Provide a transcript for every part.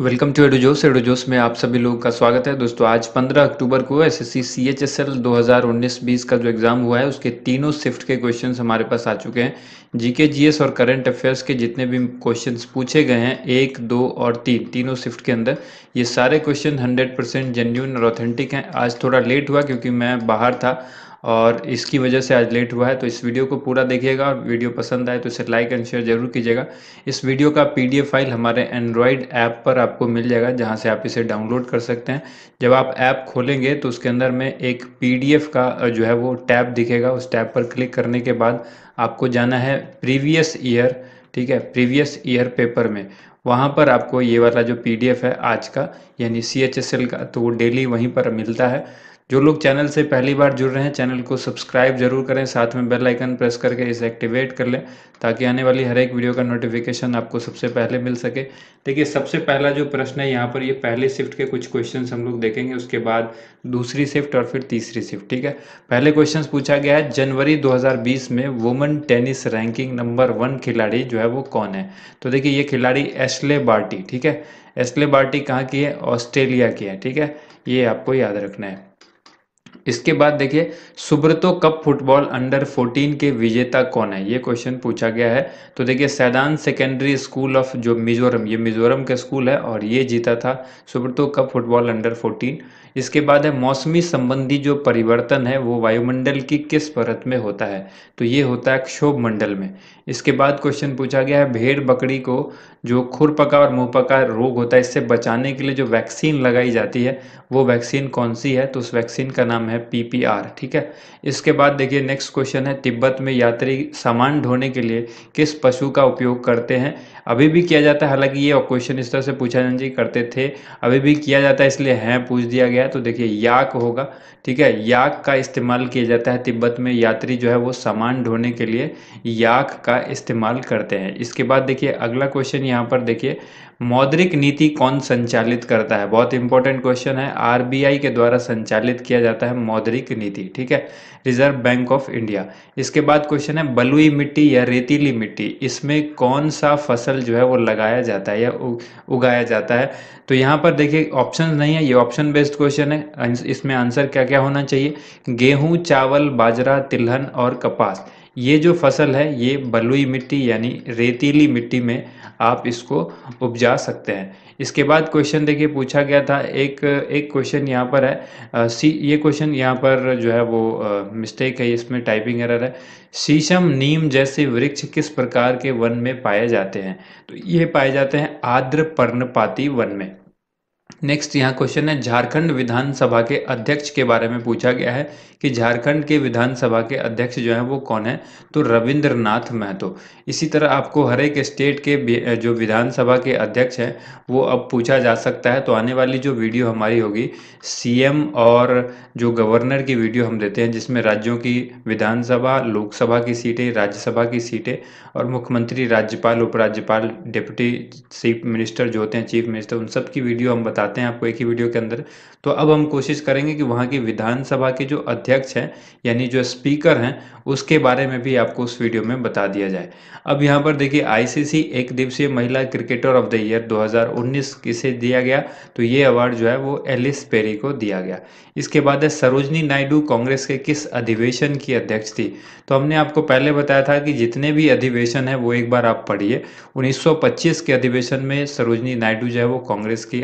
welcome to एडोजोस एडोजोस में आप सभी लोगों का स्वागत है दोस्तों आज 15 अक्टूबर को S S C C H S L दो हज़ार उन्नीस बीस का जो एग्ज़ाम हुआ है उसके तीनों शिफ्ट के क्वेश्चन हमारे पास आ चुके हैं जीके जीएस और करंट अफेयर्स के जितने भी क्वेश्चन पूछे गए हैं एक दो और तीन तीनों शिफ्ट के अंदर ये सारे क्वेश्चन हंड्रेड परसेंट जेन्यून और ऑथेंटिक हैं आज थोड़ा लेट हुआ क्योंकि मैं बाहर था और इसकी वजह से आज लेट हुआ है तो इस वीडियो को पूरा देखिएगा वीडियो पसंद आए तो इसे लाइक एंड शेयर जरूर कीजिएगा इस वीडियो का पीडीएफ फाइल हमारे एंड्रॉयड ऐप पर आपको मिल जाएगा जहां से आप इसे डाउनलोड कर सकते हैं जब आप ऐप खोलेंगे तो उसके अंदर में एक पी का जो है वो टैब दिखेगा उस टैब पर क्लिक करने के बाद आपको जाना है प्रीवियस ईयर ठीक है प्रीवियस ईयर पेपर में वहाँ पर आपको ये वाला जो पीडीएफ है आज का यानी सी एच एस एल का तो वो डेली वहीं पर मिलता है जो लोग चैनल से पहली बार जुड़ रहे हैं चैनल को सब्सक्राइब जरूर करें साथ में बेल आइकन प्रेस करके इसे एक्टिवेट कर लें ताकि आने वाली हर एक वीडियो का नोटिफिकेशन आपको सबसे पहले मिल सके देखिए सबसे पहला जो प्रश्न है यहाँ पर ये पहले शिफ्ट के कुछ क्वेश्चन हम लोग देखेंगे उसके बाद दूसरी शिफ्ट और फिर तीसरी शिफ्ट ठीक है पहले क्वेश्चन पूछा गया है जनवरी दो में women tennis ranking number one खिलाड़ी जो है वो कौन है तो देखिए ये खिलाड़ी एसले बार्टी ठीक है एसले बार्टी कहाँ की है ऑस्ट्रेलिया की है ठीक है ये आपको याद रखना है इसके बाद देखिए सुब्रतो कप फुटबॉल अंडर 14 के विजेता कौन है ये क्वेश्चन पूछा गया है तो देखिए सैदान सेकेंडरी स्कूल ऑफ जो मिजोरम ये मिजोरम का स्कूल है और ये जीता था सुब्रतो कप फुटबॉल अंडर 14 इसके बाद है मौसमी संबंधी जो परिवर्तन है वो वायुमंडल की किस परत में होता है तो ये होता है क्षोभ मंडल में इसके बाद क्वेश्चन पूछा गया है भेड़ बकरी को जो खुरपका और पका रोग होता है इससे बचाने के लिए जो वैक्सीन लगाई जाती है वो वैक्सीन कौन सी है तो उस वैक्सीन का नाम है है पीपीआर ठीक है इसके बाद देखिए नेक्स्ट क्वेश्चन है तिब्बत में यात्री सामान ढोने के लिए किस पशु का उपयोग करते हैं अभी भी किया जाता है हालांकि ये क्वेश्चन इस तरह से पूछा जाना चाहिए करते थे अभी भी किया जाता है इसलिए है पूछ दिया गया तो देखिए याक होगा ठीक है याक का इस्तेमाल किया जाता है तिब्बत में यात्री जो है वो सामान ढोने के लिए याक का इस्तेमाल करते हैं इसके बाद देखिए अगला क्वेश्चन यहाँ पर देखिए मौद्रिक नीति कौन संचालित करता है बहुत इंपॉर्टेंट क्वेश्चन है आरबीआई के द्वारा संचालित किया जाता है मौद्रिक नीति ठीक है रिजर्व बैंक ऑफ इंडिया इसके बाद क्वेश्चन है बलुई मिट्टी या रेतीली मिट्टी इसमें कौन सा फसल जो है वो लगाया जाता है या उगाया जाता है तो यहाँ पर देखिए ऑप्शन नहीं है ये ऑप्शन बेस्ड क्वेश्चन है इसमें आंसर क्या क्या होना चाहिए गेहूँ चावल बाजरा तिलहन और कपास ये जो फसल है ये बलुई मिट्टी यानी रेतीली मिट्टी में आप इसको उपजा सकते हैं इसके बाद क्वेश्चन देखिए पूछा गया था एक एक क्वेश्चन यहाँ पर है सी ये क्वेश्चन यहाँ पर जो है वो मिस्टेक है इसमें टाइपिंग एरर है शीशम नीम जैसे वृक्ष किस प्रकार के वन में पाए जाते हैं तो ये पाए जाते हैं आर्द्र पर्णपाती वन में नेक्स्ट यहाँ क्वेश्चन है झारखंड विधानसभा के अध्यक्ष के बारे में पूछा गया है कि झारखंड के विधानसभा के अध्यक्ष जो है वो कौन है तो रविंद्रनाथ महतो इसी तरह आपको हर एक स्टेट के जो विधानसभा के अध्यक्ष हैं वो अब पूछा जा सकता है तो आने वाली जो वीडियो हमारी होगी सीएम और जो गवर्नर की वीडियो हम देते हैं जिसमें राज्यों की विधानसभा लोकसभा की सीटें राज्यसभा की सीटें और मुख्यमंत्री राज्यपाल उपराज्यपाल डिप्टी चीफ मिनिस्टर जो होते हैं चीफ मिनिस्टर उन सब की वीडियो हम बता समझाते हैं आपको एक ही वीडियो के अंदर तो अब हम कोशिश करेंगे कि वहाँ की विधानसभा के जो अध्यक्ष हैं यानी जो स्पीकर हैं उसके बारे में भी आपको उस वीडियो में बता दिया जाए अब यहाँ पर देखिए आईसीसी एक दिवसीय महिला क्रिकेटर ऑफ द ईयर 2019 किसे दिया गया तो ये अवार्ड जो है वो एलिस पेरी को दिया गया इसके बाद है सरोजनी नायडू कांग्रेस के किस अधिवेशन की अध्यक्ष थी तो हमने आपको पहले बताया था कि जितने भी अधिवेशन है वो एक बार आप पढ़िए उन्नीस के अधिवेशन में सरोजनी नायडू जो है वो कांग्रेस की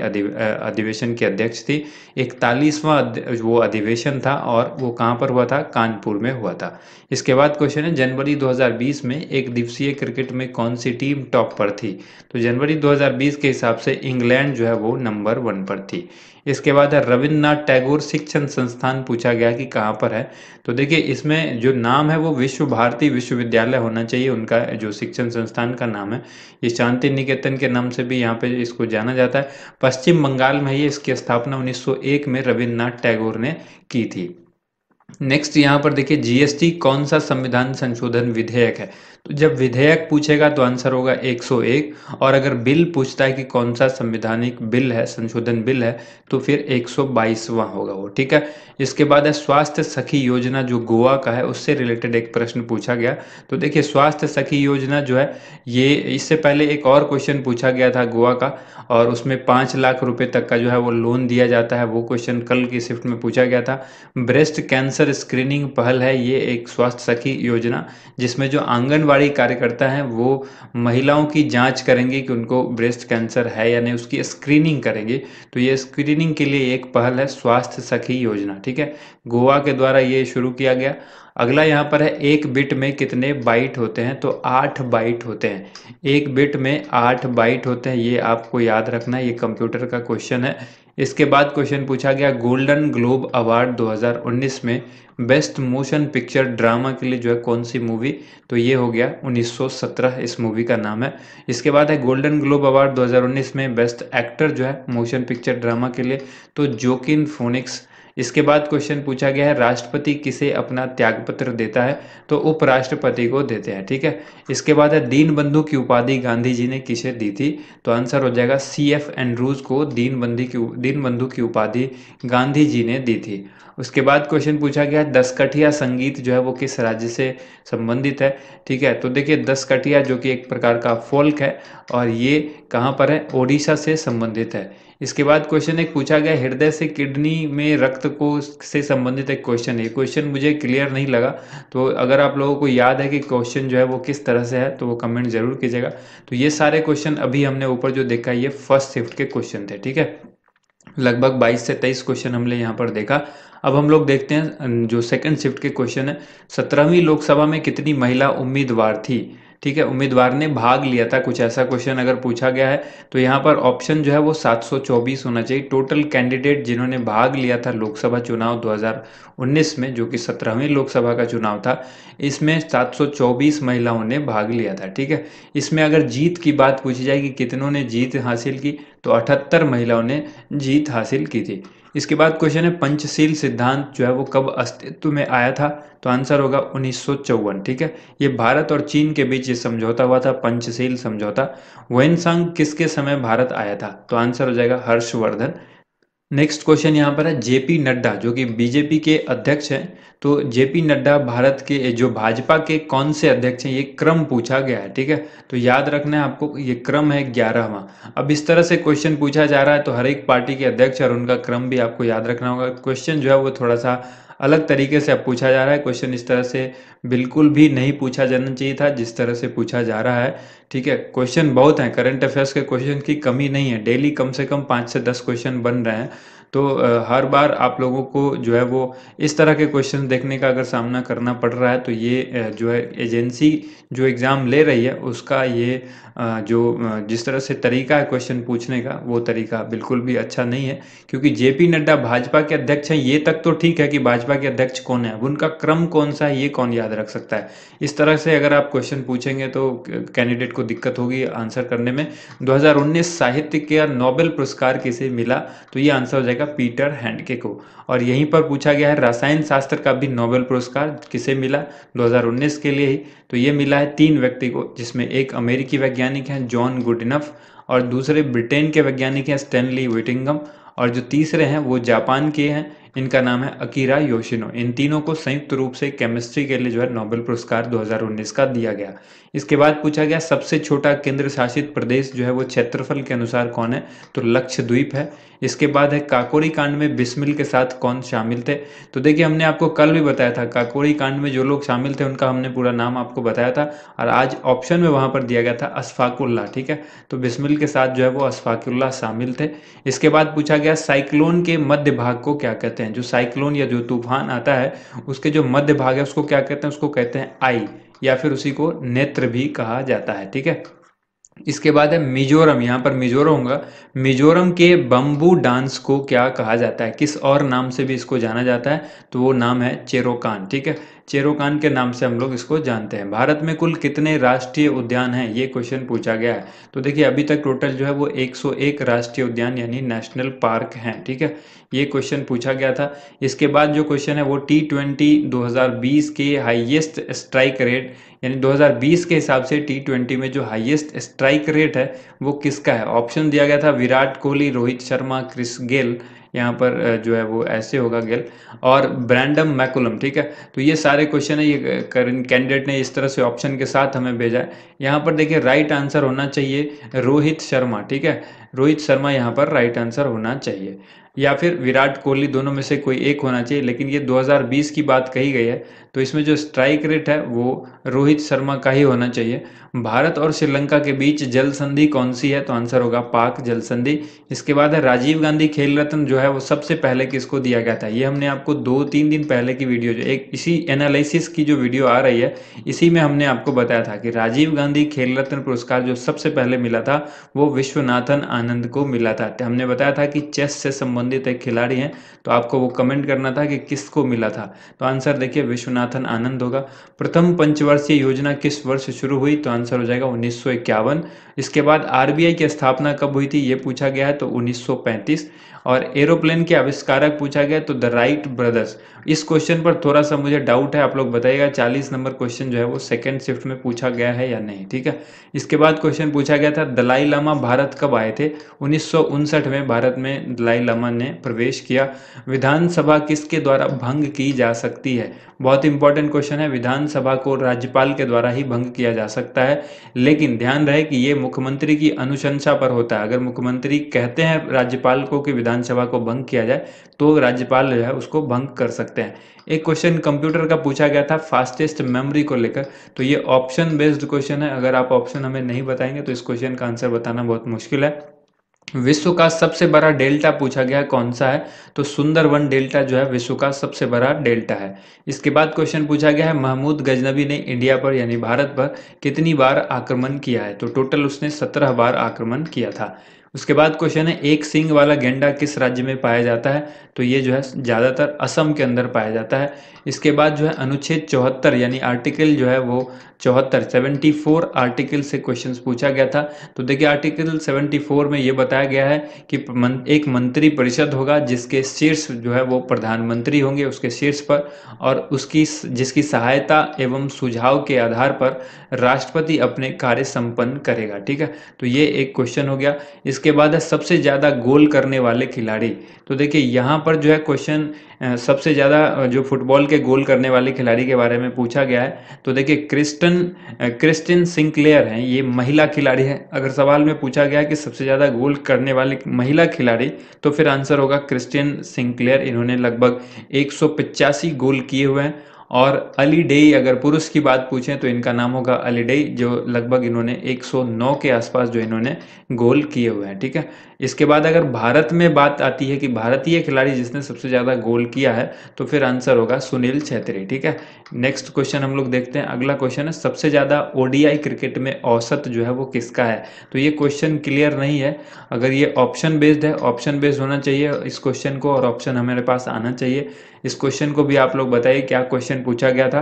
अधिवेशन की अध्यक्ष थी इकतालीसवां वो अधिवेशन था और वो कहाँ पर हुआ था कानपुर में हुआ था इसके बाद क्वेश्चन है जनवरी 2020 में एक दिवसीय क्रिकेट में कौन सी टीम टॉप पर थी तो जनवरी 2020 के हिसाब से इंग्लैंड जो है वो नंबर वन पर थी इसके बाद है रविन्द्रनाथ टैगोर शिक्षण संस्थान पूछा गया कि कहाँ पर है तो देखिए इसमें जो नाम है वो विश्व भारती विश्वविद्यालय होना चाहिए उनका जो शिक्षण संस्थान का नाम है ये शांति निकेतन के नाम से भी यहाँ पे इसको जाना जाता है पश्चिम बंगाल में ये इसकी स्थापना 1901 में रविन्द्रनाथ टैगोर ने की थी नेक्स्ट यहाँ पर देखिए जीएसटी कौन सा संविधान संशोधन विधेयक है जब विधेयक पूछेगा तो आंसर होगा 101 और अगर बिल पूछता है कि कौन सा संविधानिक बिल है संशोधन बिल है तो फिर 122वां होगा वो ठीक है इसके बाद है स्वास्थ्य सखी योजना जो गोवा का है उससे रिलेटेड एक प्रश्न पूछा गया तो देखिए स्वास्थ्य सखी योजना जो है ये इससे पहले एक और क्वेश्चन पूछा गया था गोवा का और उसमें पाँच लाख रुपये तक का जो है वो लोन दिया जाता है वो क्वेश्चन कल की शिफ्ट में पूछा गया था ब्रेस्ट कैंसर स्क्रीनिंग पहल है ये एक स्वास्थ्य सखी योजना जिसमें जो आंगनबाड़ी आंगनबाड़ी कार्यकर्ता हैं वो महिलाओं की जांच करेंगे कि उनको ब्रेस्ट कैंसर है या नहीं उसकी स्क्रीनिंग करेंगे तो ये स्क्रीनिंग के लिए एक पहल है स्वास्थ्य सखी योजना ठीक है गोवा के द्वारा ये शुरू किया गया अगला यहाँ पर है एक बिट में कितने बाइट होते हैं तो आठ बाइट होते हैं एक बिट में आठ बाइट होते हैं ये आपको याद रखना है ये कंप्यूटर का क्वेश्चन है इसके बाद क्वेश्चन पूछा गया गोल्डन ग्लोब अवार्ड 2019 में बेस्ट मोशन पिक्चर ड्रामा के लिए जो है कौन सी मूवी तो ये हो गया 1917 इस मूवी का नाम है इसके बाद है गोल्डन ग्लोब अवार्ड 2019 में बेस्ट एक्टर जो है मोशन पिक्चर ड्रामा के लिए तो जोकिन फोनिक्स इसके बाद क्वेश्चन पूछा गया है राष्ट्रपति किसे अपना त्यागपत्र देता है तो उपराष्ट्रपति को देते हैं ठीक है इसके बाद है दीन बंधु की उपाधि गांधी जी ने किसे दी थी तो आंसर हो जाएगा सी एफ एंड्रूज को दीनबंदी की दीन बंधु की उपाधि गांधी जी ने दी थी उसके बाद क्वेश्चन पूछा गया दस कठिया संगीत जो है वो किस राज्य से संबंधित है ठीक है तो देखिए कठिया जो कि एक प्रकार का फोल्क है और ये कहाँ पर है ओडिशा से संबंधित है इसके बाद क्वेश्चन एक पूछा गया हृदय से किडनी में रक्त को से संबंधित एक क्वेश्चन है क्वेश्चन मुझे क्लियर नहीं लगा तो अगर आप लोगों को याद है कि क्वेश्चन जो है वो किस तरह से है तो वो कमेंट जरूर कीजिएगा तो ये सारे क्वेश्चन अभी हमने ऊपर जो देखा ये फर्स्ट शिफ्ट के क्वेश्चन थे ठीक है लगभग 22 से 23 क्वेश्चन हमने यहाँ पर देखा अब हम लोग देखते हैं जो सेकंड शिफ्ट के क्वेश्चन है सत्रहवीं लोकसभा में कितनी महिला उम्मीदवार थी ठीक है उम्मीदवार ने भाग लिया था कुछ ऐसा क्वेश्चन अगर पूछा गया है तो यहाँ पर ऑप्शन जो है वो 724 होना चाहिए टोटल कैंडिडेट जिन्होंने भाग लिया था लोकसभा चुनाव 2019 में जो कि सत्रहवीं लोकसभा का चुनाव था इसमें 724 महिलाओं ने भाग लिया था ठीक है इसमें अगर जीत की बात पूछी जाए कि कितनों ने जीत हासिल की तो अठहत्तर महिलाओं ने जीत हासिल की थी इसके बाद क्वेश्चन है पंचशील सिद्धांत जो है वो कब अस्तित्व में आया था तो आंसर होगा उन्नीस ठीक है ये भारत और चीन के बीच ये समझौता हुआ था पंचशील समझौता वेनसंग किसके समय भारत आया था तो आंसर हो जाएगा हर्षवर्धन नेक्स्ट क्वेश्चन यहाँ पर है जेपी नड्डा जो कि बीजेपी के अध्यक्ष हैं तो जेपी नड्डा भारत के जो भाजपा के कौन से अध्यक्ष हैं ये क्रम पूछा गया है ठीक है तो याद रखना है आपको ये क्रम है ग्यारहवा अब इस तरह से क्वेश्चन पूछा जा रहा है तो हर एक पार्टी के अध्यक्ष और उनका क्रम भी आपको याद रखना होगा क्वेश्चन जो है वो थोड़ा सा अलग तरीके से अब पूछा जा रहा है क्वेश्चन इस तरह से बिल्कुल भी नहीं पूछा जाना चाहिए था जिस तरह से पूछा जा रहा है ठीक है क्वेश्चन बहुत हैं करंट अफेयर्स के क्वेश्चन की कमी नहीं है डेली कम से कम पाँच से दस क्वेश्चन बन रहे हैं तो हर बार आप लोगों को जो है वो इस तरह के क्वेश्चन देखने का अगर सामना करना पड़ रहा है तो ये जो है एजेंसी जो एग्ज़ाम ले रही है उसका ये जो जिस तरह से तरीका है क्वेश्चन पूछने का वो तरीका बिल्कुल भी अच्छा नहीं है क्योंकि जेपी नड्डा भाजपा के अध्यक्ष हैं ये तक तो ठीक है कि भाजपा के अध्यक्ष कौन है उनका क्रम कौन सा है ये कौन याद रख सकता है इस तरह से अगर आप क्वेश्चन पूछेंगे तो कैंडिडेट को दिक्कत होगी आंसर करने में दो साहित्य का नोबेल पुरस्कार किसे मिला तो ये आंसर हो जाएगा जाएगा पीटर हैंडके को और यहीं पर पूछा गया है रसायन शास्त्र का भी नोबेल पुरस्कार किसे मिला 2019 के लिए ही तो ये मिला है तीन व्यक्ति को जिसमें एक अमेरिकी वैज्ञानिक हैं जॉन गुडिनफ और दूसरे ब्रिटेन के वैज्ञानिक हैं स्टैनली विटिंगम और जो तीसरे हैं वो जापान के हैं इनका नाम है अकीरा योशिनो इन तीनों को संयुक्त रूप से केमिस्ट्री के लिए जो है नोबेल पुरस्कार 2019 का दिया गया इसके बाद पूछा गया सबसे छोटा केंद्र शासित प्रदेश जो है वो क्षेत्रफल के अनुसार कौन है तो लक्षद्वीप है इसके बाद है काकोरी कांड में बिस्मिल के साथ कौन शामिल थे तो देखिए हमने आपको कल भी बताया था काकोरी कांड में जो लोग शामिल थे उनका हमने पूरा नाम आपको बताया था और आज ऑप्शन में वहां पर दिया गया था अशफाकुल्ला ठीक है तो बिस्मिल के साथ जो है वो अशफाकुल्ला शामिल थे इसके बाद पूछा गया साइक्लोन के मध्य भाग को क्या कहते हैं हैं जो साइक्लोन या जो तूफान आता है उसके जो मध्य भाग है उसको क्या कहते हैं उसको कहते हैं आई या फिर उसी को नेत्र भी कहा जाता है ठीक है इसके बाद है मिजोरम यहाँ पर मिजोरम होगा मिजोरम के बम्बू डांस को क्या कहा जाता है किस और नाम से भी इसको जाना जाता है तो वो नाम है चेरोकान ठीक है चेरोकान के नाम से हम लोग इसको जानते हैं भारत में कुल कितने राष्ट्रीय उद्यान हैं ये क्वेश्चन पूछा गया है तो देखिए अभी तक टोटल जो है वो 101 राष्ट्रीय उद्यान यानी नेशनल पार्क हैं ठीक है ये क्वेश्चन पूछा गया था इसके बाद जो क्वेश्चन है वो टी ट्वेंटी के हाइएस्ट स्ट्राइक रेट यानी 2020 के हिसाब से टी में जो हाईएस्ट स्ट्राइक रेट है वो किसका है ऑप्शन दिया गया था विराट कोहली रोहित शर्मा क्रिस गेल यहाँ पर जो है वो ऐसे होगा गेल और ब्रैंडम मैकुलम ठीक है तो ये सारे क्वेश्चन है ये कैंडिडेट ने इस तरह से ऑप्शन के साथ हमें भेजा है यहाँ पर देखिए राइट आंसर होना चाहिए रोहित शर्मा ठीक है रोहित शर्मा यहाँ पर राइट आंसर होना चाहिए या फिर विराट कोहली दोनों में से कोई एक होना चाहिए लेकिन ये 2020 की बात कही गई है तो इसमें जो स्ट्राइक रेट है वो रोहित शर्मा का ही होना चाहिए भारत और श्रीलंका के बीच जल संधि कौन सी है तो आंसर होगा पाक जल संधि इसके बाद है राजीव गांधी खेल रत्न जो है वो सबसे पहले किसको दिया गया था ये हमने आपको दो तीन दिन पहले की वीडियो जो एक इसी एनालिसिस की जो वीडियो आ रही है इसी में हमने आपको बताया था कि राजीव गांधी खेल रत्न पुरस्कार जो सबसे पहले मिला था वो विश्वनाथन आनंद को मिला था हमने बताया था कि चेस से संबंध संबंधित एक खिलाड़ी हैं तो आपको वो कमेंट करना था कि किसको मिला था तो आंसर देखिए विश्वनाथन आनंद होगा प्रथम पंचवर्षीय योजना किस वर्ष शुरू हुई तो आंसर हो जाएगा उन्नीस इसके बाद आरबीआई की स्थापना कब हुई थी ये पूछा गया है तो उन्नीस और एरोप्लेन के आविष्कारक पूछा गया तो द राइट ब्रदर्स इस क्वेश्चन पर थोड़ा सा मुझे डाउट है आप लोग बताइएगा चालीस नंबर क्वेश्चन जो है वो सेकेंड शिफ्ट में पूछा गया है या नहीं ठीक है इसके बाद क्वेश्चन पूछा गया था दलाई लामा भारत कब आए थे उन्नीस में भारत में दलाई लामा ने प्रवेश किया विधानसभा किसके द्वारा भंग की जा सकती है बहुत इंपॉर्टेंट क्वेश्चन है विधानसभा को राज्यपाल के द्वारा ही भंग किया जा सकता है लेकिन ध्यान रहे कि ये मुख्यमंत्री की अनुशंसा पर होता है अगर मुख्यमंत्री कहते हैं राज्यपाल को कि विधान विधानसभा को भंग किया जाए तो राज्यपाल जो है उसको भंग कर सकते हैं एक क्वेश्चन कंप्यूटर का पूछा गया था फास्टेस्ट मेमोरी को लेकर तो ये ऑप्शन बेस्ड क्वेश्चन है अगर आप ऑप्शन हमें नहीं बताएंगे तो इस क्वेश्चन का आंसर बताना बहुत मुश्किल है विश्व का सबसे बड़ा डेल्टा पूछा गया कौन सा है तो सुंदरवन डेल्टा जो है विश्व का सबसे बड़ा डेल्टा है इसके बाद क्वेश्चन पूछा गया है महमूद गजनबी ने इंडिया पर यानी भारत पर कितनी बार आक्रमण किया है तो टोटल उसने सत्रह बार आक्रमण किया था उसके बाद क्वेश्चन है एक सिंग वाला गेंडा किस राज्य में पाया जाता है तो ये जो है ज़्यादातर असम के अंदर पाया जाता है इसके बाद जो है अनुच्छेद चौहत्तर यानी आर्टिकल जो है वो चौहत्तर सेवेंटी फोर आर्टिकल से क्वेश्चन पूछा गया था तो देखिए आर्टिकल सेवेंटी फोर में ये बताया गया है कि एक मंत्री परिषद होगा जिसके शीर्ष जो है वो प्रधानमंत्री होंगे उसके शीर्ष पर और उसकी जिसकी सहायता एवं सुझाव के आधार पर राष्ट्रपति अपने कार्य संपन्न करेगा ठीक है तो ये एक क्वेश्चन हो गया इस उसके बाद है सबसे ज़्यादा गोल करने वाले खिलाड़ी तो देखिए यहाँ पर जो है क्वेश्चन सबसे ज़्यादा जो फुटबॉल के गोल करने वाले खिलाड़ी के बारे में पूछा गया है तो देखिए क्रिस्टन क्रिस्टिन सिंक्लेयर हैं ये महिला खिलाड़ी है अगर सवाल में पूछा गया कि सबसे ज़्यादा गोल करने वाले महिला खिलाड़ी तो फिर आंसर होगा क्रिस्टियन सिंक्लेयर इन्होंने लगभग एक गोल किए हुए हैं और अली डेई अगर पुरुष की बात पूछें तो इनका नाम होगा अली डेई जो लगभग इन्होंने 109 के आसपास जो इन्होंने गोल किए हुए हैं ठीक है इसके बाद अगर भारत में बात आती है कि भारतीय खिलाड़ी जिसने सबसे ज़्यादा गोल किया है तो फिर आंसर होगा सुनील छेत्री ठीक है नेक्स्ट क्वेश्चन हम लोग देखते हैं अगला क्वेश्चन है सबसे ज़्यादा ओडीआई क्रिकेट में औसत जो है वो किसका है तो ये क्वेश्चन क्लियर नहीं है अगर ये ऑप्शन बेस्ड है ऑप्शन बेस्ड होना चाहिए इस क्वेश्चन को और ऑप्शन हमारे पास आना चाहिए इस क्वेश्चन को भी आप लोग बताइए क्या क्वेश्चन पूछा गया था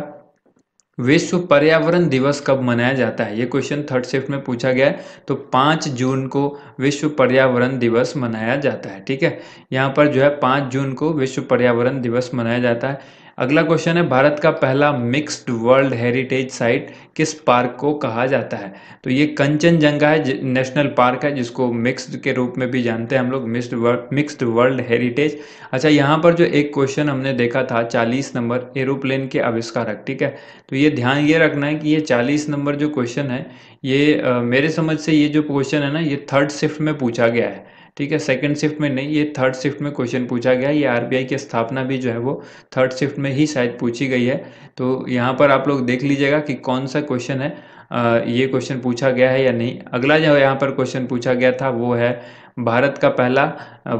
विश्व पर्यावरण दिवस कब मनाया जाता है ये क्वेश्चन थर्ड शिफ्ट में पूछा गया है तो पांच जून को विश्व पर्यावरण दिवस मनाया जाता है ठीक है यहाँ पर जो है पांच जून को विश्व पर्यावरण दिवस मनाया जाता है अगला क्वेश्चन है भारत का पहला मिक्स्ड वर्ल्ड हेरिटेज साइट किस पार्क को कहा जाता है तो ये कंचनजंगा है नेशनल पार्क है जिसको मिक्स्ड के रूप में भी जानते हैं हम लोग mixed world mixed world heritage अच्छा यहाँ पर जो एक क्वेश्चन हमने देखा था 40 नंबर एरोप्लेन के आविष्कारक ठीक है तो ये ध्यान ये रखना है कि ये चालीस नंबर जो क्वेश्चन है ये आ, मेरे समझ से ये जो क्वेश्चन है ना ये थर्ड शिफ्ट में पूछा गया है ठीक है सेकंड शिफ्ट में नहीं ये थर्ड शिफ्ट में क्वेश्चन पूछा गया ये आरबीआई की स्थापना भी जो है वो थर्ड शिफ्ट में ही शायद पूछी गई है तो यहाँ पर आप लोग देख लीजिएगा कि कौन सा क्वेश्चन है आ, ये क्वेश्चन पूछा गया है या नहीं अगला जो यहाँ पर क्वेश्चन पूछा गया था वो है भारत का पहला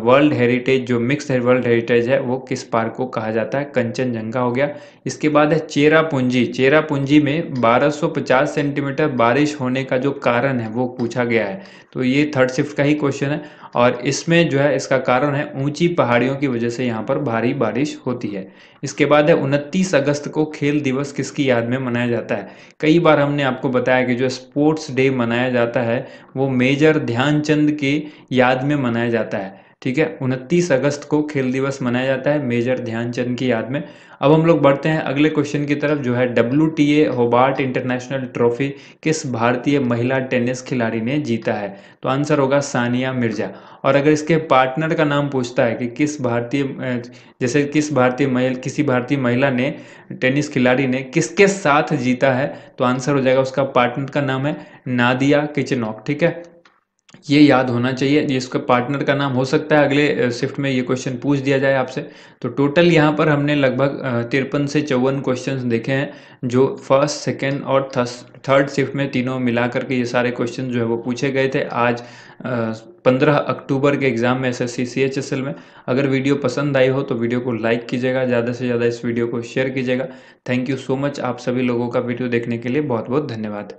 वर्ल्ड हेरिटेज जो मिक्स वर्ल्ड हेरिटेज है वो किस पार्क को कहा जाता है कंचनजंगा हो गया इसके बाद है चेरापूंजी चेरापूंजी में 1250 सेंटीमीटर बारिश होने का जो कारण है वो पूछा गया है तो ये थर्ड शिफ्ट का ही क्वेश्चन है और इसमें जो है इसका कारण है ऊंची पहाड़ियों की वजह से यहाँ पर भारी बारिश होती है इसके बाद है उनतीस अगस्त को खेल दिवस किसकी याद में मनाया जाता है कई बार हमने आपको बताया कि जो स्पोर्ट्स डे मनाया जाता है वो मेजर ध्यानचंद के याद में मनाया जाता है ठीक है उनतीस अगस्त को खेल दिवस मनाया जाता है मेजर ध्यानचंद की याद में अब हम लोग बढ़ते हैं अगले क्वेश्चन की तरफ जो है W T A Hobart international trophy किस भारतीय महिला टेनिस खिलाड़ी ने जीता है तो आंसर होगा सानिया मिर्जा और अगर इसके पार्टनर का नाम पूछता है कि किस भारतीय जैसे किस भारतीय महिला किसी भारतीय महिला ने टेनिस खिलाड़ी ने किसके साथ जीता है तो आंसर हो जाएगा उसका पार्टनर का नाम है नादिया किचनॉक ठीक है ये याद होना चाहिए जिसका पार्टनर का नाम हो सकता है अगले शिफ्ट में ये क्वेश्चन पूछ दिया जाए आपसे तो टोटल यहाँ पर हमने लगभग तिरपन से चौवन क्वेश्चन देखे हैं जो फर्स्ट सेकेंड और थर्ड शिफ्ट में तीनों मिला करके ये सारे क्वेश्चन जो है वो पूछे गए थे आज पंद्रह अक्टूबर के एग्जाम में S S C C H S L में अगर वीडियो पसंद आई हो तो वीडियो को लाइक कीजिएगा ज़्यादा से ज़्यादा इस वीडियो को शेयर कीजिएगा थैंक यू सो मच आप सभी लोगों का वीडियो देखने के लिए बहुत बहुत धन्यवाद